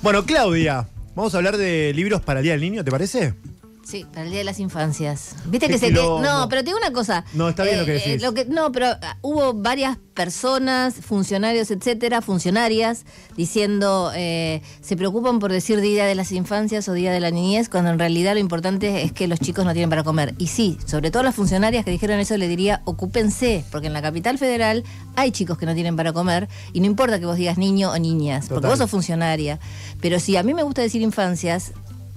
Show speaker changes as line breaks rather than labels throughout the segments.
Bueno, Claudia, vamos a hablar de libros para el Día del Niño, ¿te parece?
Sí, para el Día de las Infancias. Viste que se No, pero te digo una cosa. No, está bien lo que eh, decís. Eh, lo que... No, pero ah, hubo varias personas, funcionarios, etcétera, funcionarias, diciendo, eh, se preocupan por decir Día de las Infancias o Día de la Niñez, cuando en realidad lo importante es que los chicos no tienen para comer. Y sí, sobre todo las funcionarias que dijeron eso, le diría, ocúpense, porque en la capital federal hay chicos que no tienen para comer, y no importa que vos digas niño o niñas, porque vos sos funcionaria. Pero si a mí me gusta decir infancias,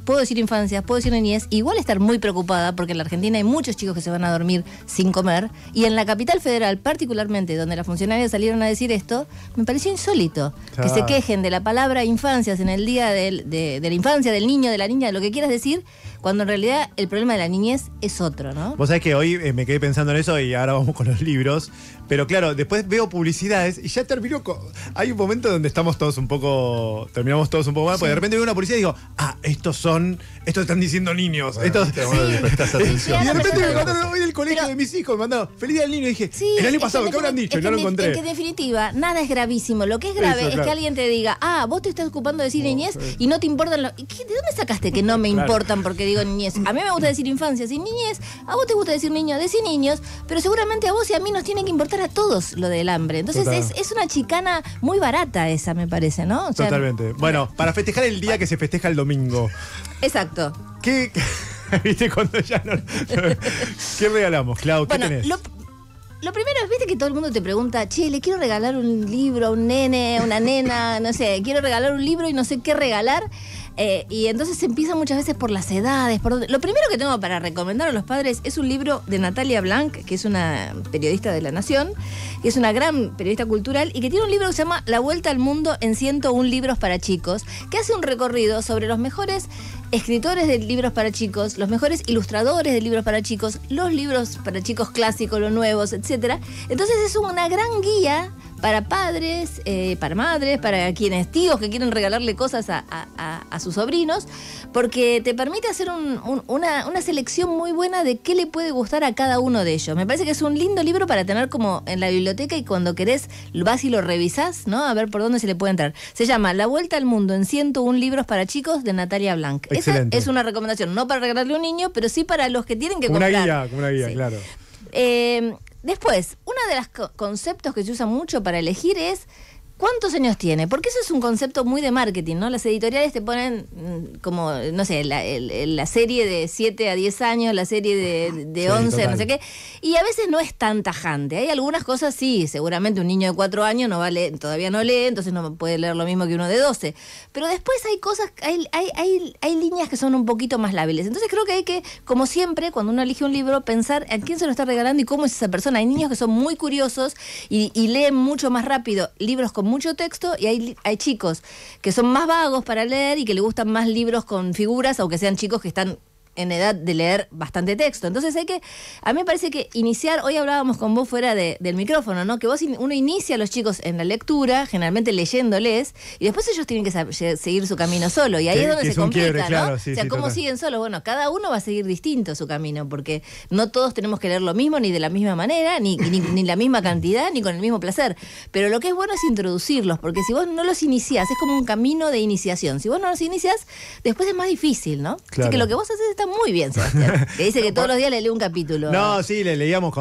puedo decir infancias, puedo decir niñez, igual estar muy preocupada porque en la Argentina hay muchos chicos que se van a dormir sin comer y en la capital federal particularmente, donde las funcionarias salieron a decir esto, me pareció insólito que se quejen de la palabra infancias en el día de, la infancia, del niño, de la niña, de lo que quieras decir, cuando en realidad el problema de la niñez es otro, ¿no?
Vos sabés que hoy eh, me quedé pensando en eso y ahora vamos con los libros, pero claro, después veo publicidades y ya termino Hay un momento donde estamos todos un poco. Terminamos todos un poco mal, porque de repente veo una publicidad y digo, ah, estos son. Estos están diciendo niños. estos, Y de repente me mandaron hoy del colegio de mis hijos, me mandaron feliz día del niño. Y dije, sí, el año pasado, ¿qué habrán dicho? Y no lo encontré. que en
definitiva, nada es gravísimo. Lo que es grave es que alguien te diga, ah, vos te estás ocupando de decir niñez y no te importan los. ¿De dónde sacaste que no me importan porque digo niñez? A mí me gusta decir infancia, sin niñez. A vos te gusta decir niño, sin niños. Pero seguramente a vos y a mí nos tienen que importar a todos lo del hambre. Entonces es, una chicana muy barata esa, me parece, ¿no? Totalmente.
Bueno, para festejar el día que se festeja el domingo.
Exacto. ¿Qué,
¿Viste cuando ya regalamos, Clau? ¿Qué tenés?
lo primero es, viste que todo el mundo te pregunta, che, le quiero regalar un libro a un nene, una nena, no sé, quiero regalar un libro y no sé qué regalar. Eh, y entonces se empieza muchas veces por las edades. Por Lo primero que tengo para recomendar a los padres es un libro de Natalia Blanc, que es una periodista de La Nación, que es una gran periodista cultural y que tiene un libro que se llama La Vuelta al Mundo en 101 Libros para Chicos, que hace un recorrido sobre los mejores escritores de libros para chicos, los mejores ilustradores de libros para chicos, los libros para chicos clásicos, los nuevos, etc. Entonces es una gran guía para padres, eh, para madres, para quienes tíos que quieren regalarle cosas a, sus sobrinos, porque te permite hacer una, selección muy buena de qué le puede gustar a cada uno de ellos. Me parece que es un lindo libro para tener como en la biblioteca y cuando querés vas y lo revisás, ¿no? A ver por dónde se le puede entrar. Se llama La Vuelta al Mundo en 101 libros para chicos de Natalia Blanc. Esa es una recomendación, no para regalarle a un niño, pero sí para los que tienen que comprar. Una
guía, una guía, claro.
Eh, Después, uno de los conceptos que se usa mucho para elegir es ¿Cuántos años tiene? Porque eso es un concepto muy de marketing, ¿no? Las editoriales te ponen mm, como, no sé, la, serie de 7 a 10 años, la serie de, de 11, no sé qué. Y a veces no es tan tajante. Hay algunas cosas, sí, seguramente un niño de 4 años no va todavía no lee, entonces no puede leer lo mismo que uno de 12. Pero después hay cosas, hay, hay, líneas que son un poquito más lábiles. Entonces creo que hay que, como siempre, cuando uno elige un libro, pensar a quién se lo está regalando y cómo es esa persona. Hay niños que son muy curiosos y, y leen mucho más rápido libros con mucho texto y hay, hay chicos que son más vagos para leer y que le gustan más libros con figuras, aunque sean chicos que están en edad de leer bastante texto. Entonces hay que, a mí me parece que iniciar, hoy hablábamos con vos fuera del micrófono, ¿no? Que vos uno inicia a los chicos en la lectura, generalmente leyéndoles, y después ellos tienen que seguir su camino solo. Y ahí es donde se complica, o sea, ¿cómo siguen solo Bueno, cada uno va a seguir distinto su camino, porque no todos tenemos que leer lo mismo, ni de la misma manera, ni, la misma cantidad, ni con el mismo placer. Pero lo que es bueno es introducirlos, porque si vos no los iniciás, es como un camino de iniciación. Si vos no los iniciás, después es más difícil, ¿no? Así que lo que vos haces es muy bien, Sebastián. Que dice que todos los días le lee un capítulo. No,
sí, le leíamos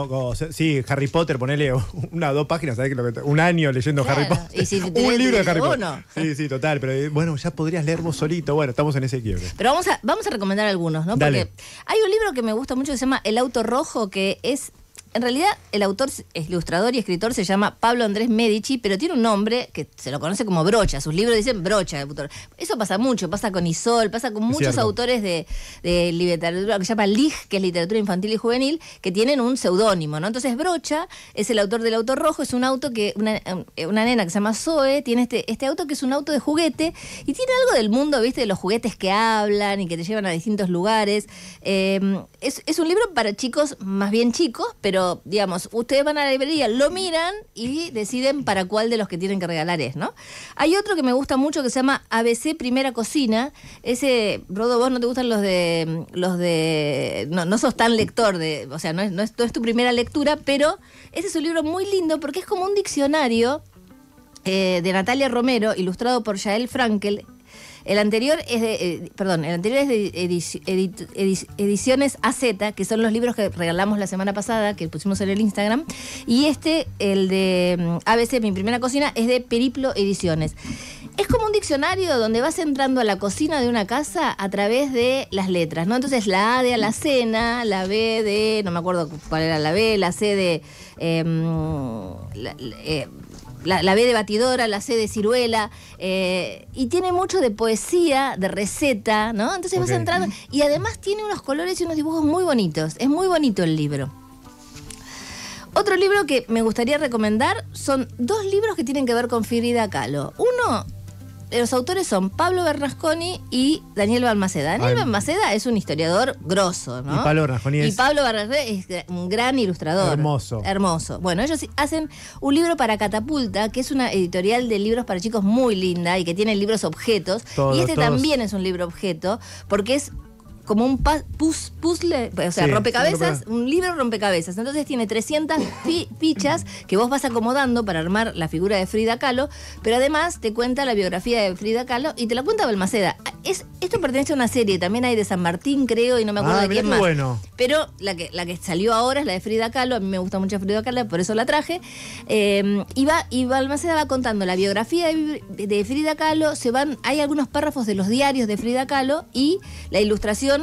sí, Harry Potter, ponele una dos páginas, un año leyendo Harry Potter. un libro de Harry Potter. Sí, sí, total. Pero eh, bueno, ya podrías leer vos solito. Bueno, estamos en ese quiebre.
Pero vamos a, vamos a recomendar algunos, ¿no? Porque hay un libro que me gusta mucho que se llama El auto rojo, que es en realidad el autor, ilustrador y escritor se llama Pablo Andrés Medici, pero tiene un nombre que se lo conoce como Brocha. Sus libros dicen Brocha de autor. Eso pasa mucho, pasa con Isol, pasa con muchos autores de, literatura que se llama LIG, que es literatura infantil y juvenil, que tienen un seudónimo, ¿no? Entonces Brocha es el autor del auto rojo, es un auto que una, eh, nena que se llama Zoe tiene este, este, auto que es un auto de juguete y tiene algo del mundo, ¿viste? De los juguetes que hablan y que te llevan a distintos lugares. Eh, es un libro para chicos más bien chicos, pero digamos, ustedes van a la librería, lo miran y deciden para cuál de los que tienen que regalar es, ¿no? Hay otro que me gusta mucho que se llama ABC Primera Cocina. Ese, Rodo, vos no te gustan los de. los de. No, sos tan lector de. O sea, no es, es, tu primera lectura, pero ese es un libro muy lindo porque es como un diccionario eh, de Natalia Romero, ilustrado por Yael Frankel, el anterior es de, eh, perdón, el anterior es de ediciones AZ, que son los libros que regalamos la semana pasada, que pusimos en el Instagram. Y este, el de mm, ABC, mi primera cocina, es de Periplo Ediciones. Es como un diccionario donde vas entrando a la cocina de una casa a través de las letras, ¿no? Entonces la A de alacena, la B de, no me acuerdo cuál era la B, la C de... Em, eh, la, B de batidora, la C de ciruela, eh, y tiene mucho de poesía, de receta, ¿no? Entonces vas entrando, y además tiene unos colores y unos dibujos muy bonitos, es muy bonito el libro. Otro libro que me gustaría recomendar son dos libros que tienen que ver con Firida Kahlo. Uno los autores son Pablo Bernasconi y Daniel Balmaceda. Daniel Balmaceda es un historiador grosso, ¿no? Y Pablo Bernasconi es... un gran ilustrador. Hermoso. Hermoso. Bueno, ellos hacen un libro para Catapulta, que es una editorial de libros para chicos muy linda y que tiene libros objetos. y este también es un libro objeto, porque es como un puzzle, o sea, rompecabezas, un libro rompecabezas. Entonces tiene 300 fichas que vos vas acomodando para armar la figura de Frida Kahlo, pero además te cuenta la biografía de Frida Kahlo y te la cuenta Balmaceda. Es, esto pertenece a una serie, también hay de San Martín, creo, y no me acuerdo ah, de quién más. Pero la que, la que salió ahora es la de Frida Kahlo, a mí me gusta mucho Frida Kahlo, por eso la traje. Em, y, va, Balmaceda va contando la biografía de, de Frida Kahlo, se van, hay algunos párrafos de los diarios de Frida Kahlo y la ilustración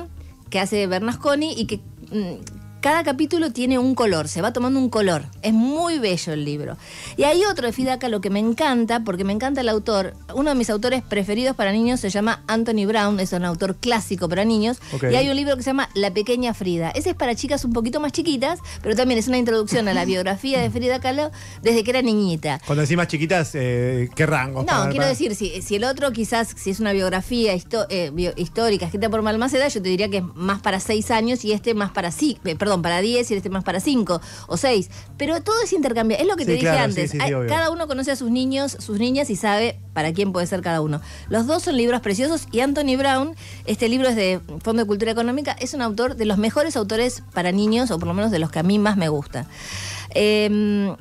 que hace Bernasconi y que mm, cada capítulo tiene un color, se va tomando un color. Es muy bello el libro. Y hay otro de Frida Kahlo que me encanta, porque me encanta el autor. Uno de mis autores preferidos para niños se llama Anthony Brown, es un autor clásico para niños. Y hay un libro que se llama La Pequeña Frida. Ese es para chicas un poquito más chiquitas, pero también es una introducción a la biografía de Frida Kahlo desde que era niñita. Cuando
decís más chiquitas, eh, ¿qué rango? No, quiero decir,
si, el otro quizás, si es una biografía eh, histórica escrita por Malmaceda, yo te diría que es más para seis años y este más para sí, eh, perdón, para 10 y este más para 5 o 6. Pero todo es intercambio. Es lo que te dije antes. cada uno conoce a sus niños, sus niñas y sabe para quién puede ser cada uno. Los dos son libros preciosos y Anthony Brown, este libro es de Fondo de Cultura Económica, es un autor de los mejores autores para niños, o por lo menos de los que a mí más me gusta. Em,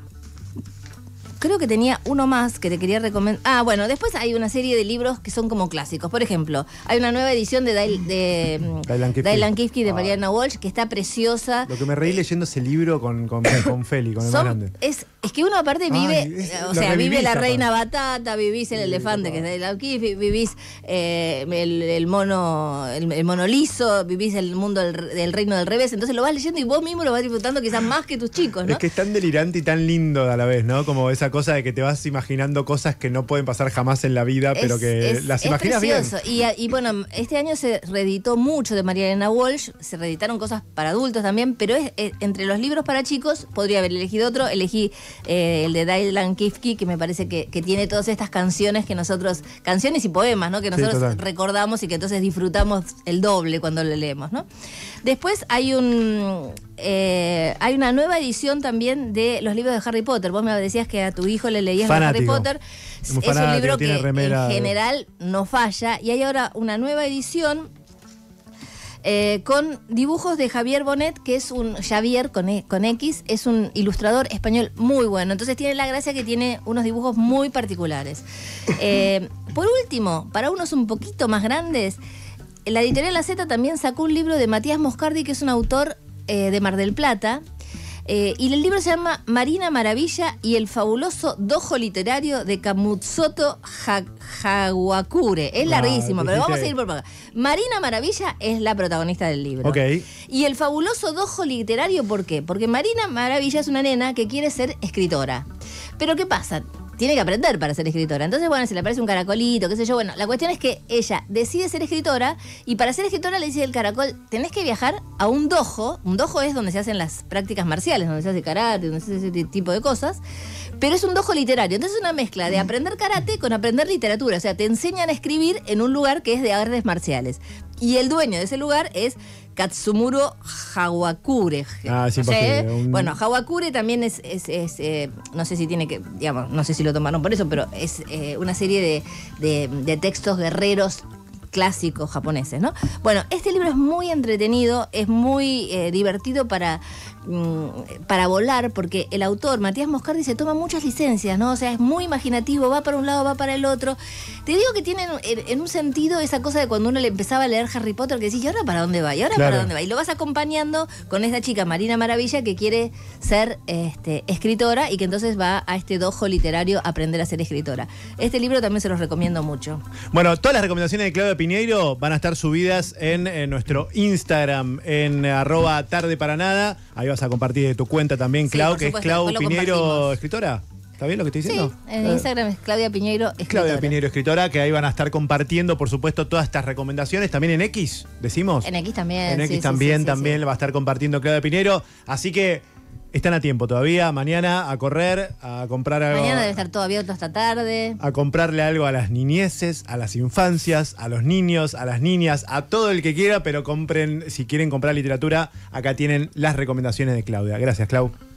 creo que tenía uno más que te quería recomendar. Ah, bueno, después hay una serie de libros que son como clásicos. Por ejemplo, hay una nueva edición de Dailan de,
mm,
de ah. Mariana Walsh que está preciosa. Lo que
me reí eh, leyendo ese libro con, con, con Feli, con el son,
Es es que uno aparte vive, o sea, vive la reina batata, vivís el elefante que es el vivís eh, el, mono, el, mono liso, vivís el mundo del, reino del revés, entonces lo vas leyendo y vos mismo lo vas disfrutando quizás más que tus chicos, Es que
es tan delirante y tan lindo a la vez, ¿no? Como esa cosa de que te vas imaginando cosas que no pueden pasar jamás en la vida, pero que las imaginas bien.
Y, y bueno, este año se reeditó mucho de María Elena Walsh, se reeditaron cosas para adultos también, pero entre los libros para chicos podría haber elegido otro, elegí eh, el de Dylan Kifke, que me parece que, tiene todas estas canciones que nosotros, canciones y poemas, ¿no? Que nosotros recordamos y que entonces disfrutamos el doble cuando lo leemos, ¿no? Después hay un eh, hay una nueva edición también de los libros de Harry Potter. Vos me decías que a tu hijo le leías Harry Potter. Es, un libro que en general no falla. Y hay ahora una nueva edición eh, con dibujos de Javier Bonet, que es un Javier e, con, X, es un ilustrador español muy bueno. Entonces tiene la gracia que tiene unos dibujos muy particulares. Eh, por último, para unos un poquito más grandes, la editorial La Z también sacó un libro de Matías Moscardi, que es un autor eh, de Mar del Plata, eh, y el libro se llama Marina Maravilla y el fabuloso dojo literario de Kamutsoto Jaguakure. Es ah, larguísimo, pero vamos a ir por acá. Marina Maravilla es la protagonista del libro. Ok. Y el fabuloso dojo literario, ¿por qué? Porque Marina Maravilla es una nena que quiere ser escritora. Pero ¿qué pasa? tiene que aprender para ser escritora. Entonces, bueno, se le aparece un caracolito, qué sé yo. Bueno, la cuestión es que ella decide ser escritora y para ser escritora le dice el caracol, tenés que viajar a un dojo. Un dojo es donde se hacen las prácticas marciales, donde se hace karate, donde se hace ese tipo de cosas. Pero es un dojo literario. Entonces es una mezcla de aprender karate con aprender literatura. O sea, te enseñan a escribir en un lugar que es de artes marciales. Y el dueño de ese lugar es Katsumuro Hawakure. Ah, sí, Bueno, Hawakure también es, eh, no sé si tiene que, digamos, no sé si lo tomaron por eso, pero es eh, una serie de, textos guerreros clásicos japoneses, ¿no? Bueno, este libro es muy entretenido, es muy eh, divertido para Mm, para volar, porque el autor, Matías Moscardi, se toma muchas licencias, ¿no? O sea, es muy imaginativo, va para un lado, va para el otro. Te digo que tienen en, un sentido esa cosa de cuando uno le empezaba a leer Harry Potter, que decís, ¿y ahora para dónde va? ¿Y ahora para dónde va? Y lo vas acompañando con esta chica, Marina Maravilla, que quiere ser este, escritora y que entonces va a este dojo literario a aprender a ser escritora. Este libro también se los recomiendo mucho.
Bueno, todas las recomendaciones de Claudia Piñeiro van a estar subidas en, nuestro Instagram, en arroba tarde para nada a compartir de tu cuenta también, Clau, que es Clau Piñero, escritora. ¿Está bien lo que estoy diciendo? Sí, en ah. Instagram
es Claudia Piñero Escritora. Claudia
Piñero Escritora, que ahí van a estar compartiendo, por supuesto, todas estas recomendaciones. También en X, decimos. En
X también. En X también,
también va a estar compartiendo Claudia Piñero Así que están a tiempo todavía, mañana a correr, a comprar algo. Mañana debe
estar todo abierto hasta tarde.
A comprarle algo a las niñeces, a las infancias, a los niños, a las niñas, a todo el que quiera, pero compren, si quieren comprar literatura, acá tienen las recomendaciones de Claudia. Gracias, Clau.